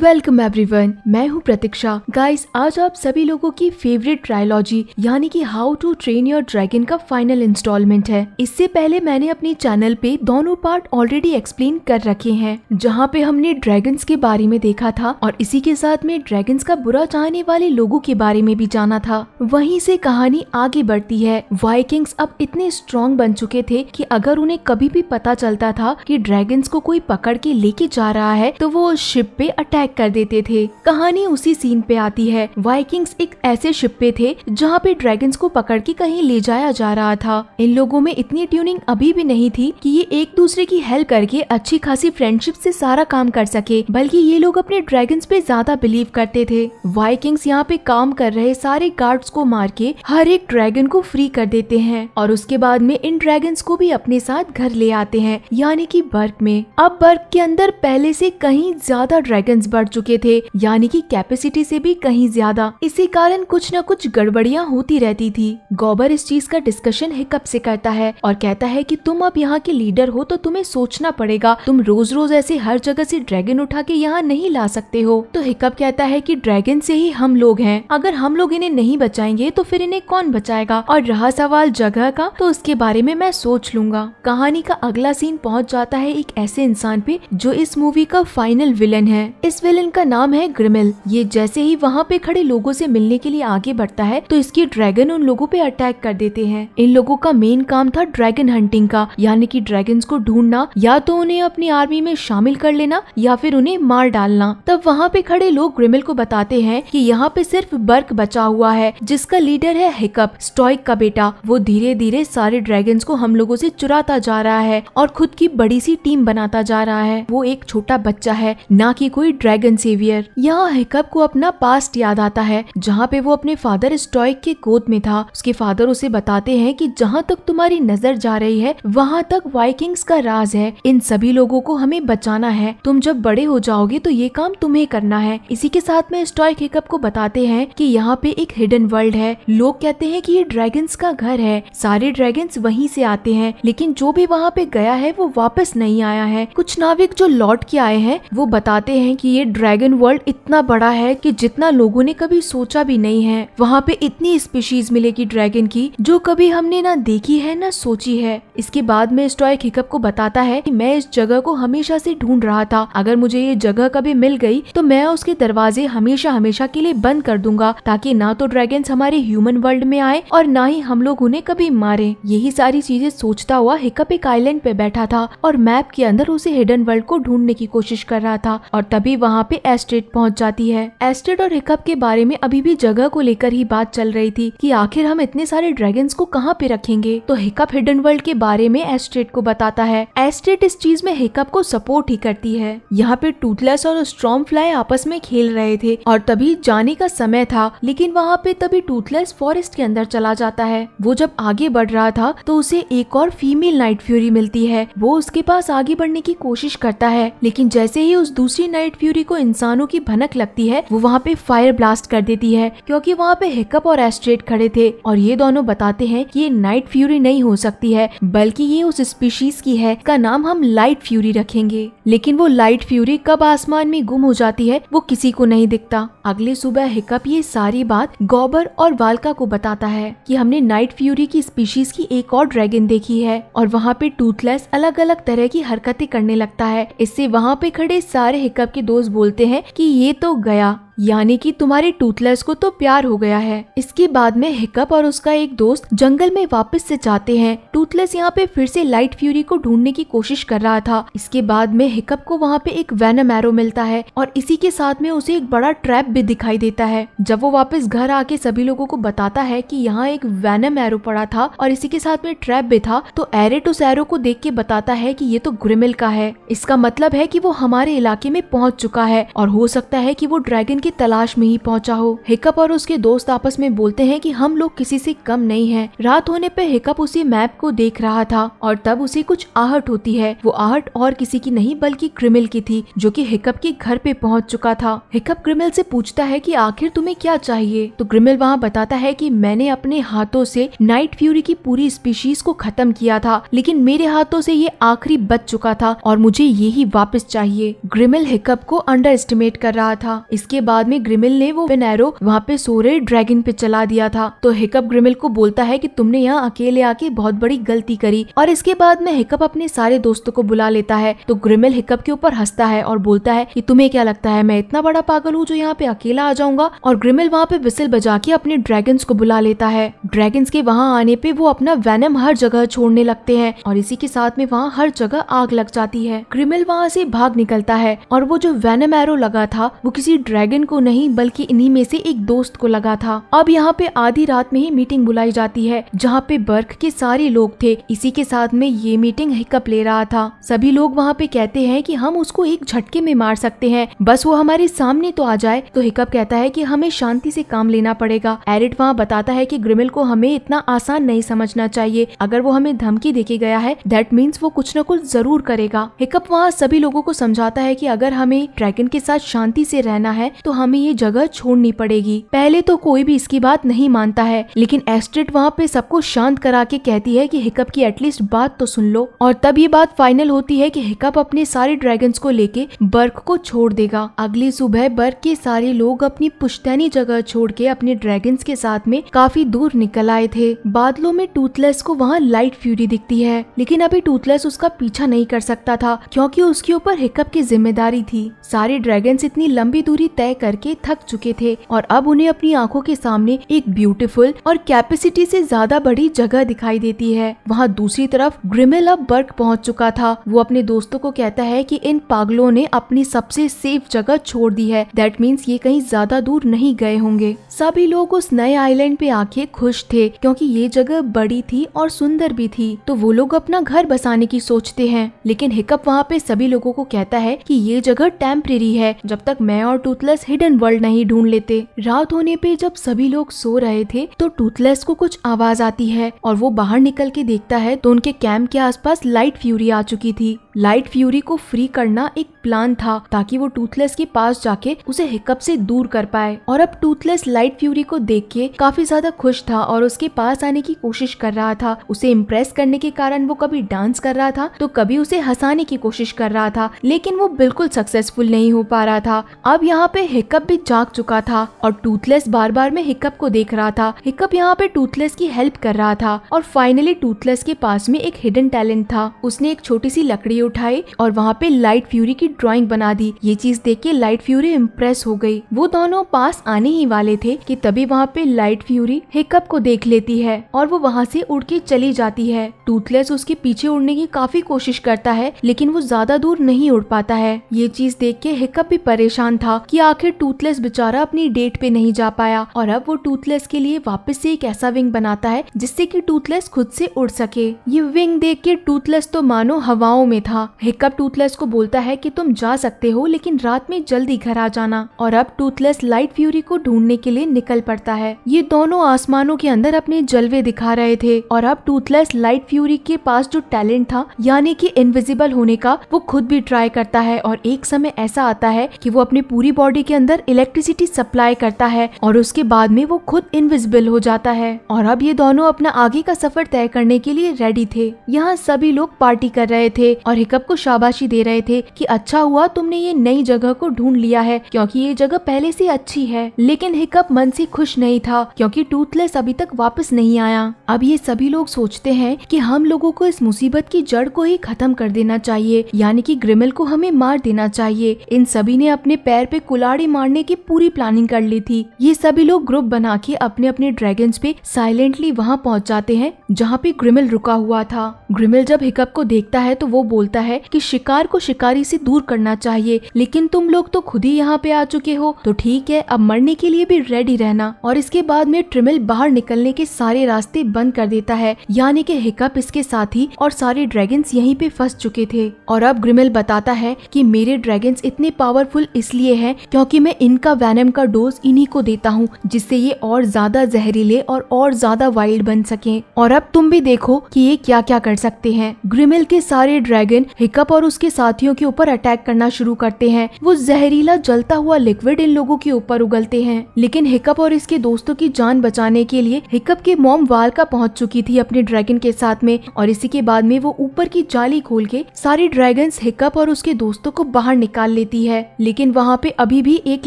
welcome everyone मैं हूं प्रतीक्षा guys आज आप सभी लोगों की फेवरेट ट्रायलॉजी यानी कि how to train your dragon का फाइनल इंस्टॉलमेंट है इससे पहले मैंने अपने चैनल पे दोनों पार्ट ऑलरेडी एक्सप्लेन कर रखे हैं जहां पे हमने ड्रैगन्स के बारे में देखा था और इसी के साथ में ड्रैगन्स का बुरा चाहने वाले लोगो के बारे में भी जाना था वही से कहानी आगे बढ़ती है वाइकिंग्स अब इतने स्ट्रॉन्ग बन चुके थे की अगर उन्हें कभी भी पता चलता था की ड्रैगन्स को कोई पकड़ के लेके जा रहा है तो वो शिप पे अटैक अटैक कर देते थे कहानी उसी सीन पे आती है वाइकिंग्स एक ऐसे शिप पे थे जहाँ पे ड्रैगन्स को पकड़ के कहीं ले जाया जा रहा था इन लोगों में इतनी ट्यूनिंग अभी भी नहीं थी कि ये एक दूसरे की हेल्प करके अच्छी खासी फ्रेंडशिप से सारा काम कर सके बल्कि ये लोग अपने ड्रैगन्स पे ज्यादा बिलीव करते थे वाइकिंग्स यहाँ पे काम कर रहे सारे गार्ड्स को मार के हर एक ड्रैगन को फ्री कर देते हैं और उसके बाद में इन ड्रैगन्स को भी अपने साथ घर ले आते हैं यानी कि बर्क में अब बर्क के अंदर पहले से कहीं ज्यादा ड्रैगन्स बढ़ चुके थे यानी कि कैपेसिटी से भी कहीं ज्यादा इसी कारण कुछ न कुछ गड़बड़ियाँ होती रहती थी गोबर इस चीज का डिस्कशन हिकअप से करता है और कहता है कि तुम अब यहाँ के लीडर हो तो तुम्हें सोचना पड़ेगा तुम रोज रोज ऐसे हर जगह से ड्रैगन उठा के यहाँ नहीं ला सकते हो तो हिकअप कहता है कि ड्रैगन से ही हम लोग हैं अगर हम लोग इन्हें नहीं बचाएंगे तो फिर इन्हें कौन बचाएगा और रहा सवाल जगह का तो उसके बारे में मैं सोच लूंगा कहानी का अगला सीन पहुंच जाता है एक ऐसे इंसान पे जो इस मूवी का फाइनल विलन है इस विलन का नाम है ग्रिमिल ये जैसे ही वहाँ पे खड़े लोगों से मिलने के लिए आगे बढ़ता है तो इसके ड्रैगन उन लोगों पे अटैक कर देते हैं इन लोगों का मेन काम था ड्रैगन हंटिंग का यानी कि ड्रैगन को ढूंढना या तो उन्हें अपनी आर्मी में शामिल कर लेना या फिर उन्हें मार डालना तब वहाँ पे खड़े लोग ग्रिमिल को बताते हैं कि यहाँ पे सिर्फ बर्क बचा हुआ है जिसका लीडर है हिकअप स्टॉइक का बेटा वो धीरे धीरे सारे ड्रैगन को हम लोगों से चुराता जा रहा है और खुद की बड़ी सी टीम बनाता जा रहा है वो एक छोटा बच्चा है ना कि कोई ड्रैगन ड्रैगन सेवियर यहाँ हिकअप को अपना पास्ट याद आता है जहाँ पे वो अपने फादर स्टॉइक के गोद में था उसके फादर उसे बताते हैं कि जहाँ तक तुम्हारी नजर जा रही है वहाँ तक वाइकिंग्स का राज है इन सभी लोगों को हमें बचाना है तुम जब बड़े हो जाओगे तो ये काम तुम्हें करना है इसी के साथ में स्टॉइक हिकअप को बताते हैं कि यहाँ पे एक हिडन वर्ल्ड है लोग कहते हैं कि ये ड्रैगन्स का घर है सारे ड्रैगन्स वहीं से आते हैं लेकिन जो भी वहाँ पे गया है वो वापस नहीं आया है कुछ नाविक जो लौट के आए हैं वो बताते हैं कि ये ड्रैगन वर्ल्ड इतना बड़ा है कि जितना लोगों ने कभी सोचा भी नहीं है वहाँ पे इतनी स्पीशीज मिलेगी ड्रैगन की जो कभी हमने ना देखी है ना सोची है इसके बाद में स्टॉय हिकअप को बताता है कि मैं इस जगह को हमेशा से ढूंढ रहा था अगर मुझे ये जगह कभी मिल गई तो मैं उसके दरवाजे हमेशा हमेशा के लिए बंद कर दूंगा ताकि ना तो ड्रैगन हमारे ह्यूमन वर्ल्ड में आए और ना ही हम लोग उन्हें कभी मारे यही सारी चीजें सोचता हुआ हिकअप एक आईलैंड पे बैठा था और मैप के अंदर उसे हिडन वर्ल्ड को ढूंढने की कोशिश कर रहा था और तभी वहाँ पे एस्टेट पहुँच जाती है एस्टेट और हिकअप के बारे में अभी भी जगह को लेकर ही बात चल रही थी कि आखिर हम इतने सारे ड्रैगन को कहाँ पे रखेंगे तो हिकअप हिडन वर्ल्ड के बारे में एस्टेट को बताता है एस्टेट इस चीज में हिकअप को सपोर्ट ही करती है यहाँ पे टूथलेस और स्ट्रॉम फ्लाई आपस में खेल रहे थे और तभी जाने का समय था लेकिन वहाँ पे तभी टूथलेस फॉरेस्ट के अंदर चला जाता है वो जब आगे बढ़ रहा था तो उसे एक और फीमेल नाइट फ्यूरी मिलती है वो उसके पास आगे बढ़ने की कोशिश करता है लेकिन जैसे ही उस दूसरी नाइट फ्यूरी फ्यूरी को इंसानों की भनक लगती है वो वहाँ पे फायर ब्लास्ट कर देती है क्योंकि वहाँ पे हिकअप और एस्ट्रेट खड़े थे और ये दोनों बताते हैं कि ये नाइट फ्यूरी नहीं हो सकती है बल्कि ये उस स्पीशीज की है का नाम हम लाइट फ्यूरी रखेंगे लेकिन वो लाइट फ्यूरी कब आसमान में गुम हो जाती है वो किसी को नहीं दिखता अगले सुबह हिकअप ये सारी बात गोबर और वालका को बताता है कि हमने नाइट फ्यूरी की स्पीशीज की एक और ड्रैगन देखी है और वहाँ पे टूथलेस अलग अलग तरह की हरकतें करने लगता है इससे वहाँ पे खड़े सारे हिकअप के दोस्त रोज बोलते हैं कि ये तो गया यानी कि तुम्हारे टूथलेस को तो प्यार हो गया है इसके बाद में हिकअप और उसका एक दोस्त जंगल में वापस से जाते हैं टूथलेस यहाँ पे फिर से लाइट फ्यूरी को ढूंढने की कोशिश कर रहा था इसके बाद में हिकअप को वहाँ पे एक वैनम एरो मिलता है और इसी के साथ में उसे एक बड़ा ट्रैप भी दिखाई देता है जब वो वापस घर आके सभी लोगों को बताता है की यहाँ एक वैनम एरो पड़ा था और इसी के साथ में ट्रैप भी था तो एरेट उस एरो को देख के बताता है की ये तो ग्रिमिल का है इसका मतलब है की वो हमारे इलाके में पहुँच चुका है और हो सकता है की वो ड्रैगन के तलाश में ही पहुंचा हो हिकअप और उसके दोस्त आपस में बोलते हैं कि हम लोग किसी से कम नहीं है रात होने पर हिकअप उसी मैप को देख रहा था और तब उसे कुछ आहट होती है वो आहट और किसी की नहीं बल्कि क्रिमिल की थी जो कि हिकअप के घर पे पहुंच चुका था हिकअप क्रिमिल से पूछता है कि आखिर तुम्हें क्या चाहिए तो क्रिमिल वहाँ बताता है कि मैंने अपने हाथों से नाइट फ्यूरी की पूरी स्पीशीज को खत्म किया था लेकिन मेरे हाथों से ये आखिरी बच चुका था और मुझे यही वापस चाहिए ग्रिमिल हिकअप को अंडर एस्टिमेट कर रहा था इसके बाद बाद में ग्रिमिल ने वो वेनेरो वहाँ पे सो रहे ड्रैगन पे चला दिया था तो हिकअप ग्रिमिल को बोलता है की तुमने यहाँ अकेले आके बहुत बड़ी गलती करी और इसके बाद में हिकअप अपने सारे दोस्तों को बुला लेता है तो ग्रिमिल हिकअप के ऊपर हंसता है और बोलता है की तुम्हे क्या लगता है मैं इतना बड़ा पागल हूँ जो यहाँ पे अकेला आ जाऊंगा और ग्रिमिल वहाँ पे विसिल बजा के अपने ड्रैगन को बुला लेता है ड्रैगन के वहाँ आने पे वो अपना वैनम हर जगह छोड़ने लगते हैं और इसी के साथ में वहाँ हर जगह आग लग जाती है ग्रिमिल वहाँ से भाग निकलता है और वो जो वैनम एरो लगा था वो किसी ड्रैगन बहन को नहीं बल्कि इन्हीं में से एक दोस्त को लगा था अब यहाँ पे आधी रात में ही मीटिंग बुलाई जाती है जहाँ पे बर्क के सारे लोग थे इसी के साथ में ये मीटिंग हिकअप ले रहा था सभी लोग वहाँ पे कहते हैं कि हम उसको एक झटके में मार सकते हैं बस वो हमारे सामने तो आ जाए तो हिकअप कहता है की हमें शांति से काम लेना पड़ेगा एरिट वहाँ बताता है की ग्रिमिल को हमें इतना आसान नहीं समझना चाहिए अगर वो हमें धमकी देके गया है दैट मीन्स वो कुछ न कुछ जरूर करेगा हिकअप वहाँ सभी लोगों को समझाता है की अगर हमें ड्रैगन के साथ शांति से रहना है तो हमें ये जगह छोड़नी पड़ेगी पहले तो कोई भी इसकी बात नहीं मानता है लेकिन एस्ट्रेट वहाँ पे सबको शांत करा के कहती है कि हिकअप की एटलीस्ट बात तो सुन लो और तब ये बात फाइनल होती है कि हिकअप अपने सारे ड्रैगन्स को लेके बर्क को छोड़ देगा अगली सुबह बर्क के सारे लोग अपनी पुश्तैनी जगह छोड़ के अपने ड्रैगन्स के साथ में काफी दूर निकल आए थे बादलों में टूथलेस को वहाँ लाइट फ्यूरी दिखती है लेकिन अभी टूथलेस उसका पीछा नहीं कर सकता था क्योंकि उसके ऊपर हिकअप की जिम्मेदारी थी सारे ड्रैगन्स इतनी लंबी दूरी तय करके थक चुके थे और अब उन्हें अपनी आंखों के सामने एक ब्यूटीफुल और कैपेसिटी से ज्यादा बड़ी जगह दिखाई देती है वहाँ दूसरी तरफ ग्रिमेल अब बर्क पहुँच चुका था वो अपने दोस्तों को कहता है की इन पागलों ने अपनी सबसे सेफ जगह छोड़ दी है दैट मीन्स ये कहीं ज्यादा दूर नहीं गए होंगे सभी लोग उस नए आईलैंड पे आके खुश थे क्योंकि ये जगह बड़ी थी और सुंदर भी थी तो वो लोग अपना घर बसाने की सोचते हैं लेकिन हिकअप वहाँ पे सभी लोगों को कहता है कि ये जगह टेम्परेरी है जब तक मैं और टूथलेस हिडन वर्ल्ड नहीं ढूंढ लेते रात होने पे जब सभी लोग सो रहे थे तो टूथलेस को कुछ आवाज आती है और वो बाहर निकल के देखता है तो उनके कैम्प के आसपास लाइट फ्यूरी आ चुकी थी लाइट फ्यूरी को फ्री करना एक प्लान था ताकि वो टूथलेस के पास जाके उसे हिकअप से दूर कर पाए और अब टूथलेस लाइट फ्यूरी को देख के काफी ज्यादा खुश था और उसके पास आने की कोशिश कर रहा था उसे इम्प्रेस करने के कारण वो कभी डांस कर रहा था तो कभी उसे हंसाने की कोशिश कर रहा था लेकिन वो बिल्कुल सक्सेसफुल नहीं हो पा रहा था अब यहाँ पे हिकअप भी जाग चुका था और टूथलेस बार बार में हिकअप को देख रहा था हिकअप यहाँ पे टूथलेस की हेल्प कर रहा था और फाइनली टूथलेस के पास में एक हिडन टैलेंट था उसने एक छोटी सी लकड़ी उठाए और वहाँ पे लाइट फ्यूरी की ड्राइंग बना दी ये चीज देख के लाइट फ्यूरी इम्प्रेस हो गई वो दोनों पास आने ही वाले थे कि तभी वहाँ पे लाइट फ्यूरी हिकअप को देख लेती है और वो वहाँ से उड़ के चली जाती है टूथलेस उसके पीछे उड़ने की काफी कोशिश करता है लेकिन वो ज्यादा दूर नहीं उड़ पाता है ये चीज देख के हिकअप भी परेशान था की आखिर टूथलेस बेचारा अपनी डेट पे नहीं जा पाया और अब वो टूथलेस के लिए वापस से एक ऐसा विंग बनाता है जिससे कि टूथलेस खुद से उड़ सके ये विंग देख के टूथलेस तो मानो हवाओं में था था हिकअप टूथलेस को बोलता है कि तुम जा सकते हो लेकिन रात में जल्दी घर आ जाना और अब टूथलेस लाइट फ्यूरी को ढूंढने के लिए निकल पड़ता है ये दोनों आसमानों के अंदर अपने जलवे दिखा रहे थे और अब टूथलेस लाइट फ्यूरी के पास जो टैलेंट था यानी कि इनविजिबल होने का वो खुद भी ट्राई करता है और एक समय ऐसा आता है कि वो अपनी पूरी बॉडी के अंदर इलेक्ट्रिसिटी सप्लाई करता है और उसके बाद में वो खुद इनविजिबल हो जाता है और अब ये दोनों अपना आगे का सफर तय करने के लिए रेडी थे यहाँ सभी लोग पार्टी कर रहे थे और हिकअप को शाबाशी दे रहे थे कि अच्छा हुआ तुमने ये नई जगह को ढूंढ लिया है क्योंकि ये जगह पहले से अच्छी है लेकिन हिकअप मन से खुश नहीं था क्योंकि टूथलेस अभी तक वापस नहीं आया अब ये सभी लोग सोचते हैं कि हम लोगों को इस मुसीबत की जड़ को ही खत्म कर देना चाहिए यानी कि ग्रिमल को हमें मार देना चाहिए इन सभी ने अपने पैर पे कुलाड़ी मारने की पूरी प्लानिंग कर ली थी ये सभी लोग ग्रुप बना के अपने अपने ड्रैगन पे साइलेंटली वहाँ पहुँच जाते हैं जहाँ पे ग्रिमिल रुका हुआ था ग्रिमिल जब हिकअप को देखता है तो वो बोलता मिलता है कि शिकार को शिकारी से दूर करना चाहिए लेकिन तुम लोग तो खुद ही यहाँ पे आ चुके हो तो ठीक है अब मरने के लिए भी रेडी रहना और इसके बाद में ट्रिमिल बाहर निकलने के सारे रास्ते बंद कर देता है यानी कि हिकअप इसके साथ ही और सारे ड्रैगन्स यहीं पे फंस चुके थे और अब ग्रिमिल बताता है कि मेरे ड्रैगन्स इतने पावरफुल इसलिए हैं क्योंकि मैं इनका वैनम का डोज इन्हीं को देता हूँ जिससे ये और ज्यादा जहरीले और और ज्यादा वाइल्ड बन सके और अब तुम भी देखो कि ये क्या क्या कर सकते हैं ग्रिमिल के सारे ड्रैगन दिन हिकअप और उसके साथियों के ऊपर अटैक करना शुरू करते हैं वो जहरीला जलता हुआ लिक्विड इन लोगों के ऊपर उगलते हैं लेकिन हिकअप और इसके दोस्तों की जान बचाने के लिए हिकअप के मोम वालका पहुँच चुकी थी अपने ड्रैगन के साथ में और इसी के बाद में वो ऊपर की जाली खोल के सारी ड्रैगन हिकअप और उसके दोस्तों को बाहर निकाल लेती है लेकिन वहाँ पे अभी भी एक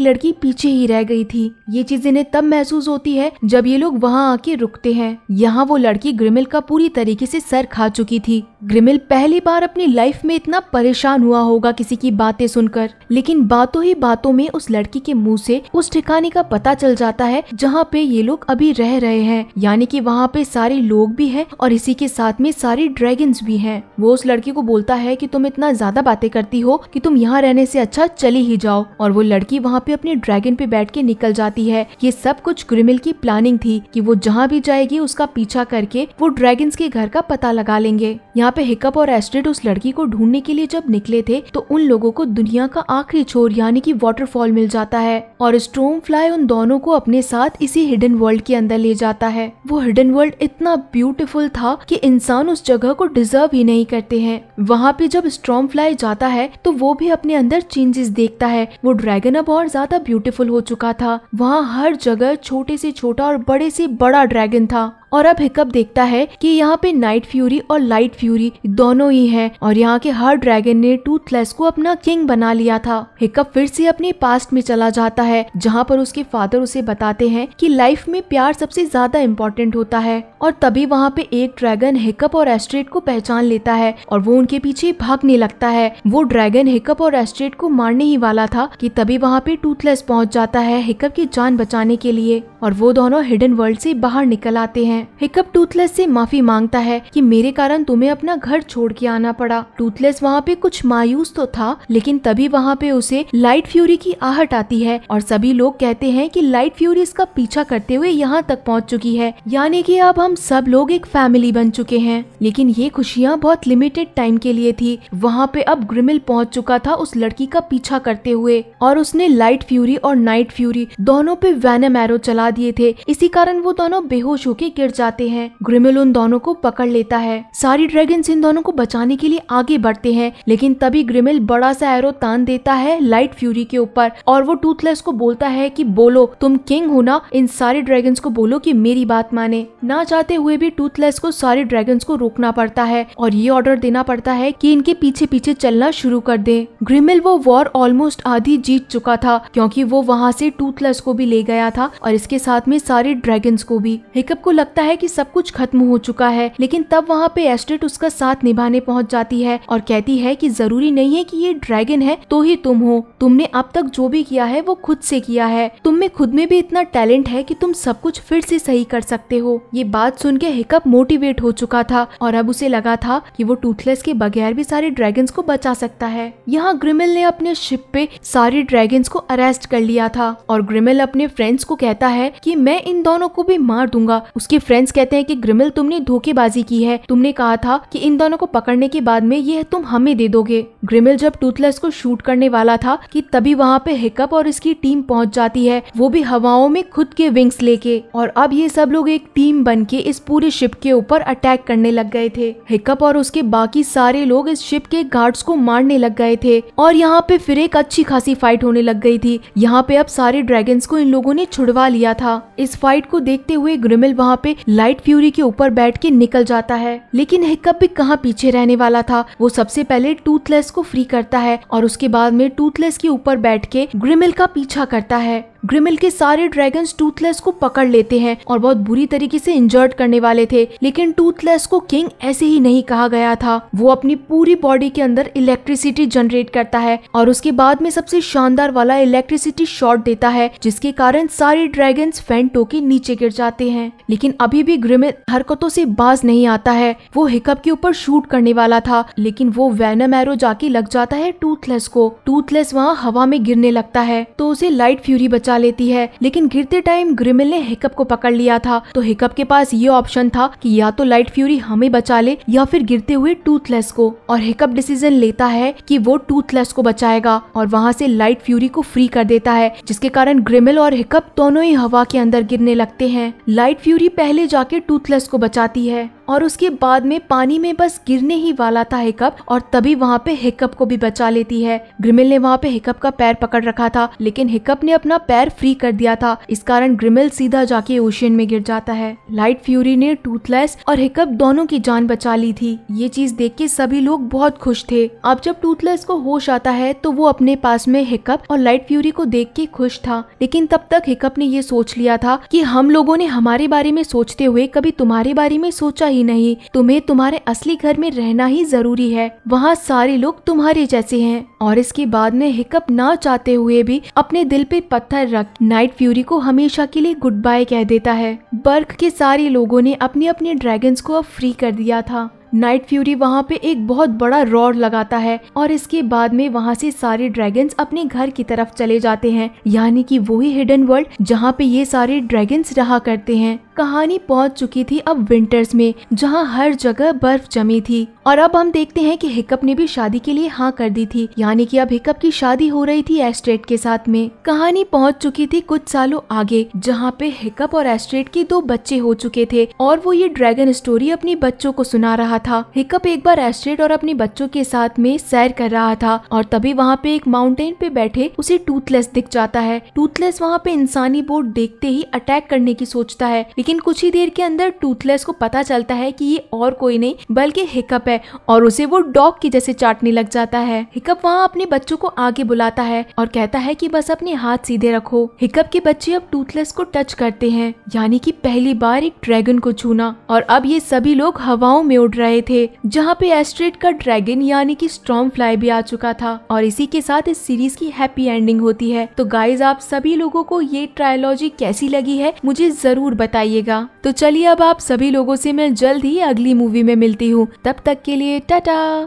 लड़की पीछे ही रह गई थी ये चीज इन्हें तब महसूस होती है जब ये लोग वहाँ आके रुकते हैं यहाँ वो लड़की ग्रिमिल का पूरी तरीके से सर खा चुकी थी ग्रिमिल पहली बार अपनी लाइफ लाइफ में इतना परेशान हुआ होगा किसी की बातें सुनकर लेकिन बातों ही बातों में उस लड़की के मुंह से उस ठिकाने का पता चल जाता है जहाँ पे ये लोग अभी रह रहे हैं यानी कि वहाँ पे सारे लोग भी हैं और इसी के साथ में सारे ड्रैगन भी हैं वो उस लड़की को बोलता है कि तुम इतना ज्यादा बातें करती हो कि तुम यहाँ रहने से अच्छा चली ही जाओ और वो लड़की वहाँ पे अपने ड्रैगन पे बैठ के निकल जाती है ये सब कुछ ग्रिमिल की प्लानिंग थी कि वो जहाँ भी जाएगी उसका पीछा करके वो ड्रैगन के घर का पता लगा लेंगे यहाँ पे हिकअप और एस्ट्रेड उस लड़की को ढूंढने के लिए जब निकले थे तो उन लोगों को दुनिया का आखिरी छोर यानी कि वाटरफॉल मिल जाता है और स्ट्रोम फ्लाई उन दोनों को अपने साथ इसी हिडन वर्ल्ड के अंदर ले जाता है वो हिडन वर्ल्ड इतना ब्यूटीफुल था कि इंसान उस जगह को डिजर्व ही नहीं करते हैं वहाँ पे जब स्ट्रोम फ्लाई जाता है तो वो भी अपने अंदर चेंजेस देखता है वो ड्रैगन अब और ज्यादा ब्यूटीफुल हो चुका था वहाँ हर जगह छोटे से छोटा और बड़े से बड़ा ड्रैगन था और अब हिकअप देखता है कि यहाँ पे नाइट फ्यूरी और लाइट फ्यूरी दोनों ही हैं और यहाँ के हर ड्रैगन ने टूथलेस को अपना किंग बना लिया था हिकअप फिर से अपने पास्ट में चला जाता है जहाँ पर उसके फादर उसे बताते हैं कि लाइफ में प्यार सबसे ज्यादा इम्पोर्टेंट होता है और तभी वहाँ पे एक ड्रैगन हिकअप और एस्ट्रेट को पहचान लेता है और वो उनके पीछे भागने लगता है वो ड्रैगन हिकअप और एस्ट्रेट को मारने ही वाला था की तभी वहाँ पे टूथलेस पहुँच जाता है हिकअप की जान बचाने के लिए और वो दोनों हिडन वर्ल्ड से बाहर निकल आते हैं हिकअप टूथलेस से माफी मांगता है कि मेरे कारण तुम्हें अपना घर छोड़ के आना पड़ा टूथलेस वहाँ पे कुछ मायूस तो था लेकिन तभी वहाँ पे उसे लाइट फ्यूरी की आहट आती है और सभी लोग कहते हैं कि लाइट फ्यूरी इसका पीछा करते हुए यहाँ तक पहुँच चुकी है यानी कि अब हम सब लोग एक फैमिली बन चुके हैं लेकिन ये खुशियाँ बहुत लिमिटेड टाइम के लिए थी वहाँ पे अब ग्रिमिल पहुँच चुका था उस लड़की का पीछा करते हुए और उसने लाइट फ्यूरी और नाइट फ्यूरी दोनों पे वैनम एरो चला दिए थे इसी कारण वो दोनों बेहोश होके गिर गिर जाते हैं ग्रिमिल उन दोनों को पकड़ लेता है सारी ड्रैगन इन दोनों को बचाने के लिए आगे बढ़ते हैं लेकिन तभी ग्रिमिल बड़ा सा एरो तान देता है लाइट फ्यूरी के ऊपर और वो टूथलेस को बोलता है कि बोलो तुम किंग हो ना इन सारे ड्रैगन को बोलो कि मेरी बात माने ना जाते हुए भी टूथलेस को सारे ड्रैगन को रोकना पड़ता है और ये ऑर्डर देना पड़ता है की इनके पीछे पीछे चलना शुरू कर दे ग्रिमिल वो वॉर ऑलमोस्ट आधी जीत चुका था क्योंकि वो वहाँ से टूथलेस को भी ले गया था और इसके साथ में सारे ड्रैगन को भी हिकअप को लगता लगता है कि सब कुछ खत्म हो चुका है लेकिन तब वहाँ पे एस्ट्रेट उसका साथ निभाने पहुँच जाती है और कहती है कि जरूरी नहीं है कि ये ड्रैगन है तो ही तुम हो तुमने अब तक जो भी किया है वो खुद से किया है तुम में खुद में भी इतना टैलेंट है कि तुम सब कुछ फिर से सही कर सकते हो ये बात सुन के हिकअप मोटिवेट हो चुका था और अब उसे लगा था कि वो टूथलेस के बगैर भी सारे ड्रैगन को बचा सकता है यहाँ ग्रिमिल ने अपने शिप पे सारे ड्रैगन को अरेस्ट कर लिया था और ग्रिमिल अपने फ्रेंड्स को कहता है की मैं इन दोनों को भी मार दूंगा उसके फ्रेंड्स कहते हैं कि ग्रिमिल तुमने धोखेबाजी की है तुमने कहा था कि इन दोनों को पकड़ने के बाद में यह तुम हमें दे दोगे ग्रिमिल जब टूथलेस को शूट करने वाला था कि तभी वहाँ पे हिकअप और इसकी टीम पहुँच जाती है वो भी हवाओं में खुद के विंग्स लेके और अब ये सब लोग एक टीम बन के इस पूरे शिप के ऊपर अटैक करने लग गए थे हिकअप और उसके बाकी सारे लोग इस शिप के गार्ड्स को मारने लग गए थे और यहाँ पे फिर एक अच्छी खासी फाइट होने लग गई थी यहाँ पे अब सारे ड्रैगन्स को इन लोगों ने छुड़वा लिया था इस फाइट को देखते हुए ग्रिमिल वहाँ पे लाइट फ्यूरी के ऊपर बैठ के निकल जाता है लेकिन हिकअप भी कहाँ पीछे रहने वाला था वो सबसे पहले टूथलेस को फ्री करता है और उसके बाद में टूथलेस के ऊपर बैठ के ग्रिमिल का पीछा करता है ग्रिमिल के सारे ड्रैगन्स टूथलेस को पकड़ लेते हैं और बहुत बुरी तरीके से इंजर्ड करने वाले थे लेकिन टूथलेस को किंग ऐसे ही नहीं कहा गया था वो अपनी पूरी बॉडी के अंदर इलेक्ट्रिसिटी जनरेट करता है और उसके बाद में सबसे शानदार वाला इलेक्ट्रिसिटी शॉर्ट देता है जिसके कारण सारे ड्रैगन्स फेंटो के नीचे गिर जाते हैं लेकिन अभी भी ग्रिमिल हरकतों से बाज नहीं आता है वो हिकअप के ऊपर शूट करने वाला था लेकिन वो वैनम एरो जाके लग जाता है टूथलेस को टूथलेस वहाँ हवा में गिरने लगता है तो उसे लाइट फ्यूरी बचा बचा लेती है लेकिन गिरते टाइम ग्रिमिल ने हिकअप को पकड़ लिया था तो हिकअप के पास ये ऑप्शन था कि या तो लाइट फ्यूरी हमें बचा ले या फिर गिरते हुए टूथलेस को और हिकअप डिसीजन लेता है कि वो टूथलेस को बचाएगा और वहां से लाइट फ्यूरी को फ्री कर देता है जिसके कारण ग्रिमिल और हिकअप दोनों ही हवा के अंदर गिरने लगते हैं लाइट फ्यूरी पहले जाके टूथलेस को बचाती है और उसके बाद में पानी में बस गिरने ही वाला था हिकअप और तभी वहाँ पे हिकअप को भी बचा लेती है ग्रिमिल ने वहाँ पे हिकअप का पैर पकड़ रखा था लेकिन हिकअप ने अपना पैर फ्री कर दिया था इस कारण ग्रिमिल सीधा जाके ओशियन में गिर जाता है लाइट फ्यूरी ने टूथलेस और हिकअप दोनों की जान बचा ली थी ये चीज देख के सभी लोग बहुत खुश थे अब जब टूथलेस को होश आता है तो वो अपने पास में हिकअप और लाइट फ्यूरी को देख के खुश था लेकिन तब तक हिकअप ने ये सोच लिया था की हम लोगों ने हमारे बारे में सोचते हुए कभी तुम्हारे बारे में सोचा ही ही नहीं तुम्हें तुम्हारे असली घर में रहना ही जरूरी है वहाँ सारे लोग तुम्हारे जैसे हैं और इसके बाद में हिकअप ना चाहते हुए भी अपने दिल पे पत्थर रख नाइट फ्यूरी को हमेशा के लिए गुड बाय कह देता है बर्क के सारे लोगों ने अपने अपने ड्रैगन्स को अब फ्री कर दिया था नाइट फ्यूरी वहाँ पे एक बहुत बड़ा रॉड लगाता है और इसके बाद में वहाँ से सारे ड्रैगन्स अपने घर की तरफ चले जाते हैं यानी कि वही हिडन वर्ल्ड जहाँ पे ये सारे ड्रैगन्स रहा करते हैं कहानी पहुंच चुकी थी अब विंटर्स में जहां हर जगह बर्फ जमी थी और अब हम देखते हैं कि हिकअप ने भी शादी के लिए हाँ कर दी थी यानी कि अब हिकअप की शादी हो रही थी एस्ट्रेट के साथ में कहानी पहुंच चुकी थी कुछ सालों आगे जहां पे हिकअप और एस्ट्रेट के दो बच्चे हो चुके थे और वो ये ड्रैगन स्टोरी अपने बच्चों को सुना रहा था था हिकअप एक बार एस्ट्रेड और अपने बच्चों के साथ में सैर कर रहा था और तभी वहाँ पे एक माउंटेन पे बैठे उसे टूथलेस दिख जाता है टूथलेस वहाँ पे इंसानी बोट देखते ही अटैक करने की सोचता है लेकिन कुछ ही देर के अंदर टूथलेस को पता चलता है की ये और कोई नहीं बल्कि हिकअप है और उसे वो डॉग की जैसे चाटने लग जाता है हिकअप वहाँ अपने बच्चों को आगे बुलाता है और कहता है की बस अपने हाथ सीधे रखो हिकअप के बच्चे अब टूथलेस को टच करते हैं यानी की पहली बार एक ड्रैगन को छूना और अब ये सभी लोग हवाओं में उड़ रहे रहे थे जहाँ पे एस्ट्रेट का ड्रैगन यानी कि स्ट्रॉन्ग फ्लाई भी आ चुका था और इसी के साथ इस सीरीज की हैप्पी एंडिंग होती है तो गाइज आप सभी लोगों को ये ट्रायोलॉजी कैसी लगी है मुझे जरूर बताइएगा तो चलिए अब आप सभी लोगों से मैं जल्द ही अगली मूवी में मिलती हूँ तब तक के लिए टाटा